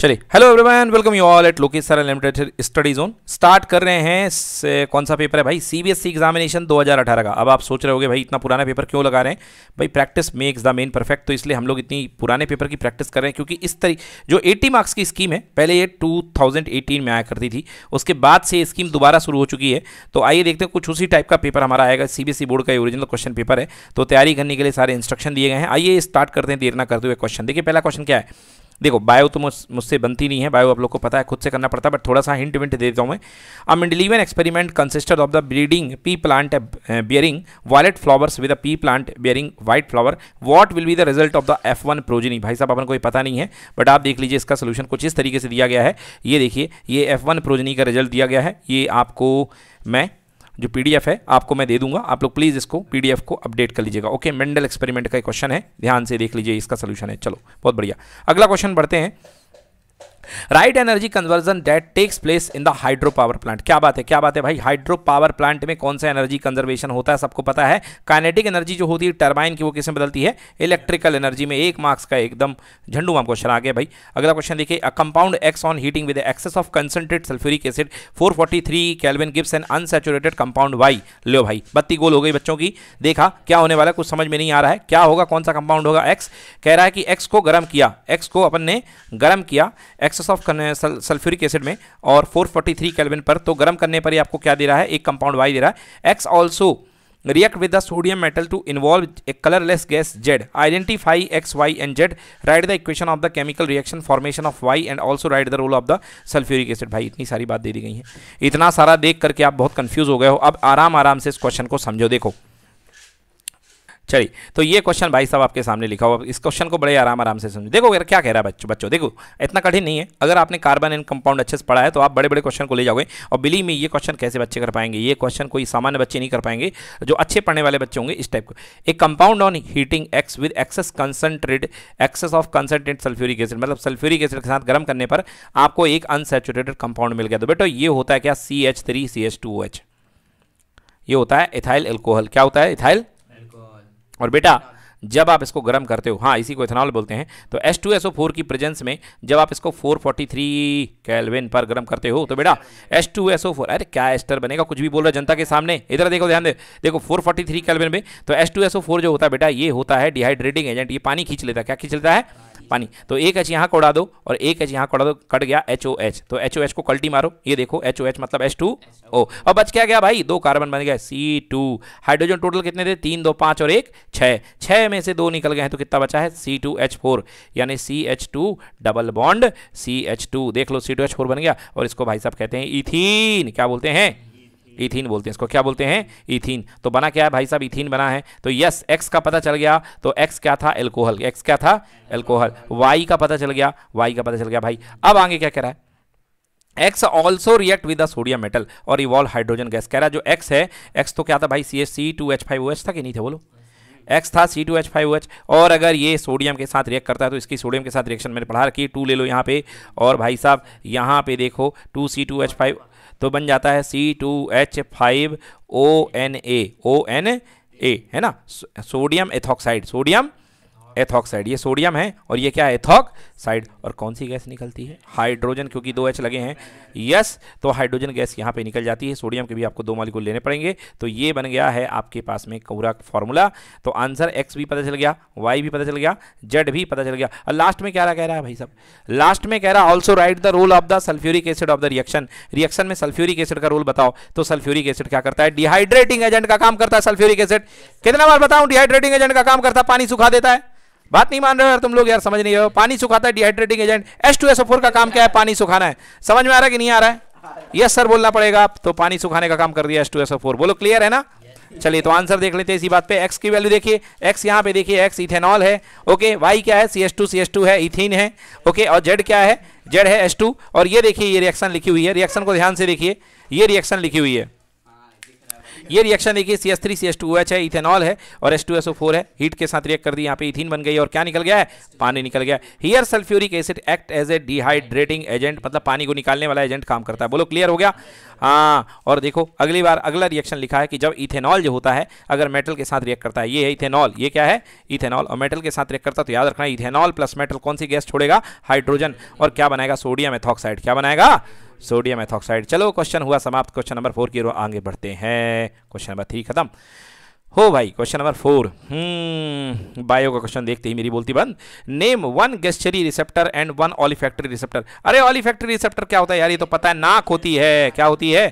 चलिए hello everyone welcome you all at Lokesh sir limited study zone start कर रहे हैं से कौन सा पेपर है भाई सीबीएसई एग्जामिनेशन 2018 का अब आप सोच रहे होगे भाई इतना पुराना पेपर क्यों लगा रहे हैं भाई practice makes the man perfect तो इसलिए हम लोग इतनी पुराने पेपर की प्रैक्टिस कर रहे हैं क्योंकि इस तरी जो एट्टी मार्क्स की स्कीम है पहले ये टू में आया करती थी उसके बाद से स्कीम दोबारा शुरू हो चुकी है तो आइए देखते हैं कुछ उसी टाइप का पेपर हमारा आएगा सीबीएसई बोर्ड e का ओरिजिनल क्वेश्चन पेपर है तो तैयारी करने के लिए सारे इंस्ट्रक्शन दिए गए हैं आइए स्टार्ट करते हैं देर ना करते हुए क्वेश्चन देखिए पहला क्वेश्चन क्या है देखो बायो तो मुझसे बनती नहीं है बायो आप लोग को पता है खुद से करना पड़ता है बट थोड़ा सा हिंट विंट दे देता हूँ मैं a Mendelian experiment consisted of the breeding pea plant bearing violet flowers with a pea plant bearing white flower what will be the result of the F one progeny भाई साहब अपन कोई पता नहीं है बट आप देख लीजिए इसका सोल्यूशन कुछ इस तरीके से दिया गया है ये देखिए ये एफ वन प्रोजिनी का रिजल्ट दिया गया है ये आपको मैं जो पीडीएफ है आपको मैं दे दूंगा आप लोग प्लीज़ इसको पीडीएफ को अपडेट कर लीजिएगा ओके मेंडल एक्सपेरिमेंट का एक क्वेश्चन है ध्यान से देख लीजिए इसका सोल्यूशन है चलो बहुत बढ़िया अगला क्वेश्चन बढ़ते हैं right energy conversion that takes place in the hydro power plant क्या बात है क्या बात है भाई हाइड्रो पावर प्लांट में कौन सा एनर्जी कंजर्वेशन होता है सबको पता है काइनेटिक एनर्जी जो होती है टर्बाइन की वो किसमें बदलती है इलेक्ट्रिकल एनर्जी में एक मार्क्स का एकदम झंडू हम क्वेश्चन आ गया भाई अगला क्वेश्चन देखिए a compound X on heating with excess of concentrate sulphuric acid three kelvin gives and unsaturated compound Y लो भाई बत्ती गोल हो गई बच्चों की देखा क्या होने वाला कुछ समझ में नहीं आ रहा है क्या होगा कौन सा कंपाउंड होगा एक्स कह रहा है कि एक्स को गर्म किया एक्स को अपन ने गर्म किया X excess of sulphuric acid में और 443 कैलविन पर तो गर्म करने पर ही आपको क्या दे रहा है एक कंपाउंड वाई दे रहा है X also react with the sodium metal to involve a colourless gas Z identify X Y and Z write the equation of the chemical reaction formation of Y and also write the role of the sulphuric acid भाई इतनी सारी बात दे दी गई है इतना सारा देख करके आप बहुत कंफ्यूज हो गए हो अब आराम आराम से इस क्वेश्चन को समझो देखो चलिए तो ये क्वेश्चन भाई साहब आपके सामने लिखा हुआ इस क्वेश्चन को बड़े आराम आराम से समझो देखो अगर क्या कह रहा है बच्चों बच्चों देखो इतना कठिन नहीं है अगर आपने कार्बन एंड कंपाउंड अच्छे से पढ़ा है तो आप बड़े बड़े क्वेश्चन को ले जाओगे और बिली में ये क्वेश्चन कैसे बच्चे कर पाएंगे ये क्वेश्चन कोई सामान्य बच्चे नहीं कर पाएंगे जो अच्छे पढ़ने वाले बच्चे होंगे इस टाइप को एक compound on heating X with excess concentrate excess of concentrate sulphuric acid मतलब सल्फ्यूरिक एसिड के साथ गर्म करने पर आपको एक अनसेचुरेटेड कंपाउंड मिल गया तो बेटो ये होता है क्या C H three C H two H ये होता है इथाइल एल्कोहल क्या होता है इथाइल और बेटा जब आप इसको गर्म करते हो हाँ इसी को इथेनॉल बोलते हैं तो H2SO4 की प्रेजेंस में जब आप इसको 443 केल्विन पर गर्म करते हो तो बेटा H2SO4 अरे क्या एस्टर बनेगा कुछ भी बोल रहा है जनता के सामने इधर देखो ध्यान दे देखो 443 केल्विन में तो H2SO4 जो होता है बेटा ये होता है डिहाइड्रेटिंग एजेंट ये पानी खींच लेता है क्या खींच लेता है पानी तो एक एच यहाँ उड़ा दो और एक एच यहाँ उड़ा दो कट गया एच ओ एच तो एच ओ एच को कल्टी मारो ये देखो एच ओ एच मतलब एच टू ओ और बच क्या गया भाई दो कार्बन बन गया सी टू हाइड्रोजन टोटल कितने थे तीन दो पाँच और एक छः छः में से दो निकल गए हैं तो कितना बचा है सी टू एच फोर यानी C H two double bond C H two देख लो सी टू एच फोर बन गया और इसको भाई साहब कहते हैं इथीन क्या बोलते हैं इथिन बोलते हैं इसको क्या बोलते हैं इथिन तो बना क्या है भाई साहब इथिन बना है तो यस एक्स का पता चल गया तो एक्स क्या था एल्कोहल एक्स क्या था एल्कोहल वाई का पता चल गया वाई का पता चल गया भाई अब आगे क्या कह रहा है X also react with the sodium metal और इवॉल्व हाइड्रोजन गैस कह रहा है जो एक्स है एक्स तो क्या था भाई C S C two H five O H था कि नहीं था बोलो एक्स था C two H five H और अगर ये सोडियम के साथ रिएक्ट करता है तो इसकी सोडियम के साथ रिएक्शन मैंने पढ़ा रखी टू ले लो यहाँ पे और भाई साहब यहाँ पे देखो two C two H five तो बन जाता है C two H five O N A O N A है ना सोडियम एथॉक्साइड सोडियम एथॉक्साइड ये सोडियम है और ये क्या है एथॉक्साइड और कौन सी गैस निकलती है हाइड्रोजन क्योंकि दो एच लगे हैं यस तो हाइड्रोजन गैस यहाँ पे निकल जाती है सोडियम के भी आपको दो मालिकूल लेने पड़ेंगे तो ये बन गया है आपके पास में कौरा फॉर्मूला तो आंसर एक्स भी पता चल गया वाई भी पता चल गया जेड भी पता चल गया और लास्ट में क्या रहा कह रहा है भाई साहब लास्ट में कह रहा है also write the role of the sulphuric acid of the reaction reaction में सल्फ्यूरिक एसिड का रोल बताओ तो सल्फ्यूरिक एसिड क्या करता है डिहाइड्रेटिंग एजेंट का काम करता है सल्फ्यूरिक एसिड कितना बार बताऊं डिहाइड्रेटिंग एजेंट का काम करता है पानी सुखा देता है बात नहीं मान रहे हो यार तुम लोग यार समझ नहीं रहे हो पानी सुखाता है dehydrating agent S two S four का काम क्या है पानी सुखाना है समझ में आ रहा है कि नहीं आ रहा है यस सर बोलना पड़ेगा आप तो पानी सुखाने का काम कर दिया एस टू एस फोर बोलो क्लियर है ना चलिए तो आंसर देख लेते हैं इसी बात पे एक्स की वैल्यू देखिए एक्स यहाँ पे देखिए एक्स इथेनॉल है ओके वाई क्या है C S two C S two है इथिन है ओके और जेड क्या है जेड है एस टू और ये देखिए ये रिएक्शन लिखी हुई है रिएक्शन को ध्यान से देखिए ये रिएक्शन लिखी हुई है ये रिएक्शन देखिए C S three C S two H है इथेनॉल है और S two S O four है हीट के साथ रिएक्ट कर दी यहाँ पे इथिन बन गई और क्या निकल गया है पानी निकल गया here sulphuric acid act as a dehydrating agent मतलब पानी को निकालने वाला एजेंट काम करता है बोलो क्लियर हो गया हाँ और देखो अगली बार अगला रिएक्शन लिखा है कि जब इथेनॉल जो होता है अगर मेटल के साथ रिएक्ट करता है ये है इथेनॉल ये क्या है इथेनॉल और मेटल के साथ रिएक्ट करता है तो याद रखना इथेनॉल प्लस मेटल कौन सी गैस छोड़ेगा हाइड्रोजन और क्या बनाएगा सोडियम एथॉक्साइड क्या बनाएगा सोडियम एथॉक्साइड चलो क्वेश्चन हुआ समाप्त क्वेश्चन नंबर फोर की ओर आगे बढ़ते हैं क्वेश्चन नंबर थ्री खत्म हो भाई क्वेश्चन नंबर फोर बायो का क्वेश्चन देखते ही मेरी बोलती बंद name one gustatory receptor and one olfactory receptor अरे ऑलिफैक्ट्री रिसेप्टर क्या होता है यार ये तो पता है नाक होती है क्या होती है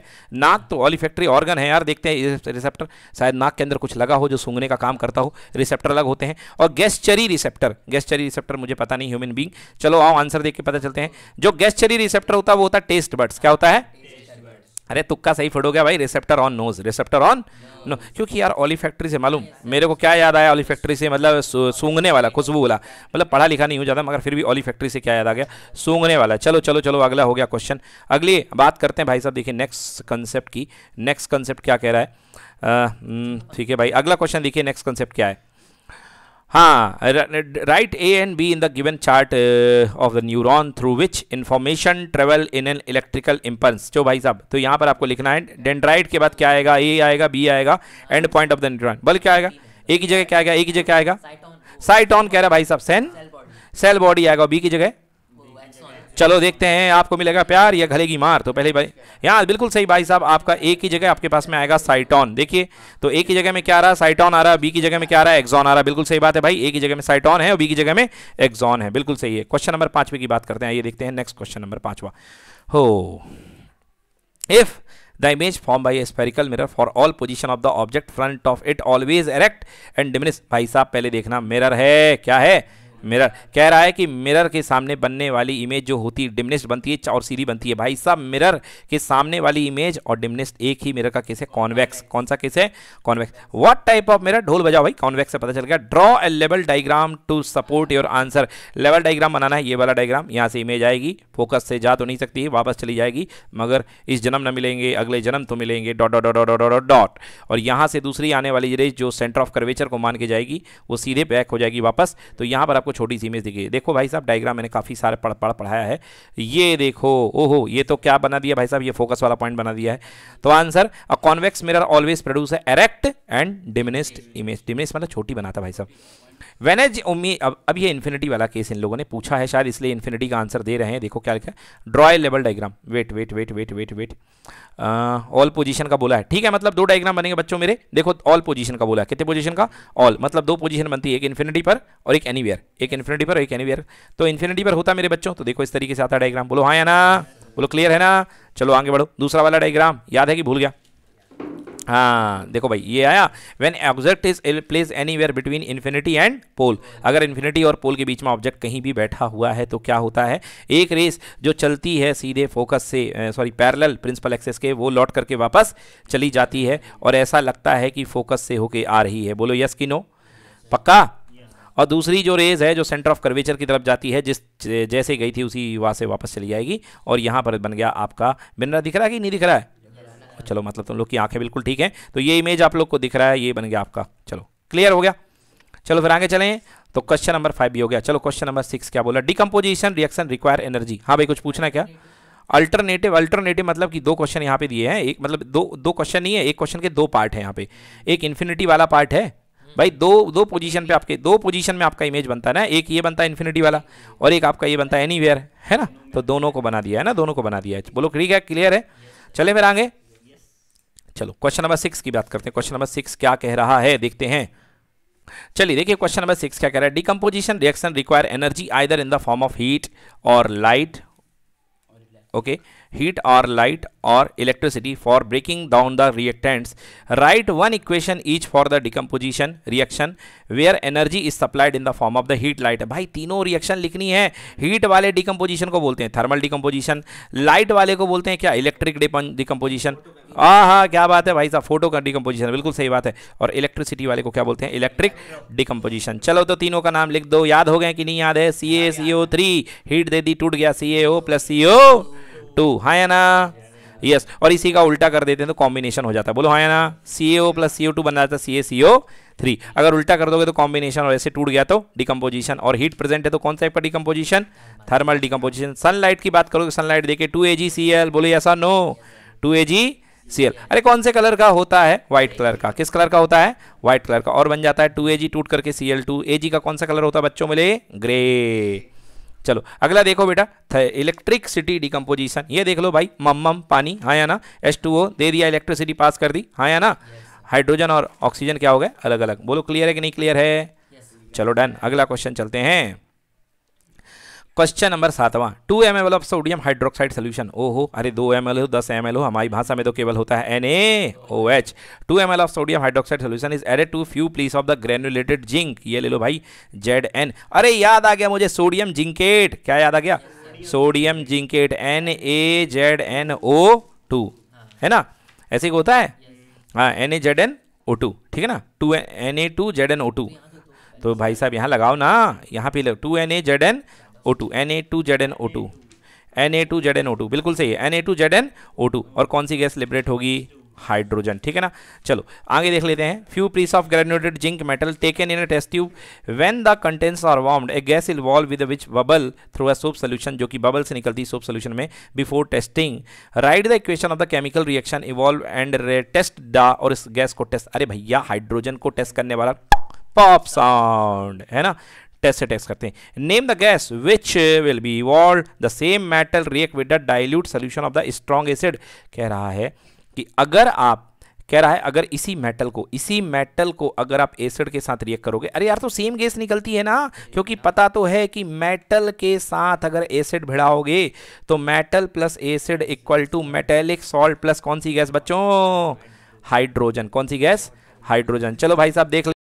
नाक तो ऑलिफैक्ट्री ऑर्गन है यार देखते हैं रिसेप्टर शायद नाक के अंदर कुछ लगा हो जो सूंघने का काम करता हो रिसेप्टर अलग होते हैं और गेस्टरी रिसेप्टर गेस्टरी रिसेप्टर मुझे पता नहीं ह्यूमन बींग चलो आओ आंसर देख के पता चलते हैं जो गेस्टरी रिसेप्टर होता है वो होता है टेस्ट बर्ड्स क्या होता है अरे तुक्का सही फटोगे भाई receptor on nose receptor on no क्योंकि यार ऑली फैक्ट्री से मालूम मेरे को क्या याद आया ऑली फैक्ट्री से मतलब सूंघने वाला खुशबू वाला मतलब पढ़ा लिखा नहीं हो जाता मगर फिर भी ऑली फैक्ट्री से क्या याद आ गया सूंघने वाला चलो चलो चलो अगला हो गया क्वेश्चन अगली बात करते हैं भाई साहब देखिए नेक्स्ट कंसेप्ट की नेक्स्ट कंसेप्ट क्या कह रहा है हम्म, ठीक है भाई अगला क्वेश्चन देखिए नेक्स्ट कंसेप्ट क्या है हाँ write A and B in the given chart of the neuron through which information travel in an electrical impulse जो भाई साहब तो यहाँ पर आपको लिखना है डेंड्राइट के बाद क्या आएगा ए आएगा बी आएगा end point of the neuron बल क्या आएगा ए की जगह क्या आएगा ए की जगह क्या आएगा साइटॉन कह रहा है भाई साहब सेन सेल बॉडी आएगा बी की जगह चलो देखते हैं आपको मिलेगा प्यार या घलेगी मार तो पहले भाई यहाँ बिल्कुल सही भाई साहब आपका ए की जगह आपके पास में आएगा साइटॉन देखिए तो ए की जगह में क्या रहा है साइटॉन आ रहा है बी की जगह में क्या रहा है एक्जॉन आ रहा है बिल्कुल सही बात है भाई ए की जगह में साइटॉन है और बी की जगह में एक्जॉन है बिल्कुल सही है क्वेश्चन नंबर पांचवी की बात करते हैं ये देखते हैं नेक्स्ट क्वेश्चन नंबर पांचवा हो if the image form by a spherical mirror for all position of the object front of it always erect and भाई साहब पहले देखना मिरर है क्या है मिरर कह रहा है कि मिरर के सामने बनने वाली इमेज जो होती है डिमनिस्ट बनती है और सीधी बनती है भाई साहब मिरर के सामने वाली इमेज और डिमनिस्ट एक ही मिरर का केस है कॉन्वेक्स कौन सा केस है convex what type of mirror ढोल बजाओ भाई कॉन्वेक्स से पता चल गया draw a level diagram to support your answer level diagram बनाना है ये वाला डायग्राम यहाँ से इमेज आएगी फोकस से जा तो नहीं सकती है वापस चली जाएगी मगर इस जन्म न मिलेंगे अगले जन्म तो मिलेंगे dot dot dot dot dot dot और यहाँ से दूसरी आने वाली रेज जो सेंटर ऑफ कर्वेचर को मान के जाएगी वो सीधे बैक हो जाएगी वापस तो यहाँ पर आपको छोटी सी इमेज दिखी देखो भाई साहब डायग्राम मैंने काफ़ी सारे पढ़ पढ़ पढ़ाया है ये देखो ओहो ये तो क्या बना दिया भाई साहब ये फोकस वाला पॉइंट बना दिया है तो answer a convex mirror always produce erect and diminished image diminished मतलब छोटी बनाता भाई साहब वेन एज उम्मीद अब अब ये इन्फिनिटी वाला केस इन लोगों ने पूछा है शायद इसलिए इन्फिनिटी का आंसर दे रहे हैं देखो क्या लिखा है draw a level diagram wait wait wait wait wait wait all position का बोला है ठीक है मतलब दो डायग्राम बनेंगे बच्चों मेरे देखो ऑल पोजीशन का बोला है कितने पोजीशन का ऑल मतलब दो पोजीशन बनती है एक इन्फिनिटी पर और एक एनीवेयर एक इन्फिनिटी पर और एक एनीवेयर तो इन्फिनिटी पर होता मेरे बच्चों तो देखो इस तरीके से आता डायग्राम बोलो हाँ या ना बोलो क्लियर है ना चलो आगे बढ़ो दूसरा वाला डायग्राम याद है कि भूल गया हाँ देखो भाई ये आया when object is place anywhere between infinity and pole अगर इन्फिनिटी और पोल के बीच में ऑब्जेक्ट कहीं भी बैठा हुआ है तो क्या होता है एक रेस जो चलती है सीधे फोकस से सॉरी पैरेलल प्रिंसिपल एक्सेस के वो लौट करके वापस चली जाती है और ऐसा लगता है कि फोकस से होके आ रही है बोलो यस कि नो पक्का और दूसरी जो रेज है जो सेंटर ऑफ कर्वेचर की तरफ जाती है जिस जैसे गई थी उसी वहाँ से वापस चली जाएगी और यहाँ पर बन गया आपका बिनरा दिख रहा है कि नहीं दिख रहा है चलो मतलब तुम लोग की आंखें बिल्कुल ठीक है तो ये इमेज आप लोग को दिख रहा है ये बन गया आपका चलो क्लियर हो गया चलो फिर आगे चलें तो क्वेश्चन नंबर फाइव भी हो गया चलो क्वेश्चन नंबर सिक्स क्या बोला डिकम्पोजिशन रिएक्शन रिक्वायर एनर्जी हाँ भाई कुछ पूछना क्या अल्टरनेटिव अल्टरनेटिव मतलब कि दो क्वेश्चन यहाँ पे दिए हैं एक मतलब दो दो क्वेश्चन नहीं है एक क्वेश्चन के दो पार्ट हैं यहाँ पे एक इन्फिनिटी वाला पार्ट है भाई दो दो पोजीशन पे आपके दो पोजीशन में आपका इमेज बनता है ना एक ये बनता है इन्फिनिटी वाला और एक आपका ये बनता है एनी है ना तो दोनों को बना दिया है ना दोनों को बना दिया है बोलो ठीक है क्लियर है चले फिर आगे चलो क्वेश्चन नंबर सिक्स की बात करते हैं क्वेश्चन नंबर सिक्स क्या कह रहा है देखते हैं चलिए देखिए क्वेश्चन नंबर सिक्स क्या कह रहा है decomposition reaction require energy either in the form of heat और लाइट ओके okay. हीट और लाइट और electricity for breaking down the reactants write one equation each for the decomposition reaction where energy is supplied in the form of the heat light भाई तीनों reaction लिखनी है heat वाले decomposition को बोलते हैं थर्मल डिकम्पोजिशन लाइट वाले को बोलते हैं क्या इलेक्ट्रिक डिकम्पोजिशन हाँ हाँ क्या बात है भाई साहब फोटो का डिकम्पोजिशन बिल्कुल सही बात है और इलेक्ट्रिसिटी वाले को क्या बोलते हैं इलेक्ट्रिक डिकम्पोजिशन चलो तो तीनों का नाम लिख दो याद हो गए कि नहीं याद है सी ए सी ओ थ्री हीट दे दी टूट गया सी ए ओ प्लस सी ओ टू हाँ या ना यस yes. और इसी का उल्टा कर देते हैं तो कॉम्बिनेशन हो जाता है बोलो हाँ या ना सी ओ प्लस सी ओ टू बन जाता है सी ए सी ओ थ्री अगर उल्टा कर दोगे तो कॉम्बिनेशन और ऐसे टूट गया तो डिकम्पोजिशन और हीट प्रेजेंट है तो कौन सा डिकम्पोजिशन थर्मल डिकम्पोजिशन सनलाइट की बात करोगे सनलाइट देखे to A G C L बोले ऐसा no two A G C L अरे कौन से कलर का होता है व्हाइट कलर का किस कलर का होता है व्हाइट कलर का और बन जाता है टू ए जी टूट करके सी एल टू ए जी का कौन सा कलर होता है बच्चों में ले ग्रे चलो अगला देखो बेटा इलेक्ट्रिकसिटी डिकम्पोजिशन ये देख लो भाई मम्मम पानी हाँ या ना एस टू ओ दे दिया इलेक्ट्रिसिटी पास कर दी हाँ या ना हाइड्रोजन और ऑक्सीजन क्या हो गया अलग अलग बोलो क्लियर है कि नहीं क्लियर है चलो डन अगला क्वेश्चन चलते हैं क्वेश्चन नंबर सातवां two M L of sodium hydroxide solution ओ हो अरे दो एम एल हो दस एम एल हो हमारी भाषा में तो केवल होता है N A O H two M L of sodium hydroxide solution is added to few pieces of the granulated zinc ये ले लो भाई जेड एन अरे याद आ गया मुझे सोडियम जिंकेट क्या याद आ गया sodium zincate N A Z N O two है ना ऐसे ही होता है हाँ N A Z N O two ठीक है ना two N A two Z N O two तो भाई साहब यहाँ लगाओ ना यहाँ पे two N A Z N O two N A two Z N O two N A two Z N O two बिल्कुल सही है N A two Z N O two और कौन सी गैस लिबरेट होगी हाइड्रोजन ठीक है ना चलो आगे देख लेते हैं few piece of granulated zinc metal taken in a test tube when the contents are warmed a gas evolve with which bubble through a soap solution जो कि बबल से निकलती है सोप सोल्यूशन में before testing write the equation of the chemical reaction evolve and test the और इस gas को test अरे भैया हाइड्रोजन को टेस्ट करने वाला पॉप साउंड है ना टेस्ट से टेस्ट करते हैं name the gas which will be evolve the same metal react with the dilute solution of the strong acid कह रहा है कि अगर आप कह रहा है अगर इसी मेटल को इसी मेटल को अगर आप एसिड के साथ रिएक्ट करोगे अरे यार तो सेम गैस निकलती है ना क्योंकि पता तो है कि मेटल के साथ अगर एसिड भिड़ाओगे तो metal plus acid equal to metallic salt plus कौन सी गैस बच्चों हाइड्रोजन कौन सी गैस हाइड्रोजन चलो भाई साहब देख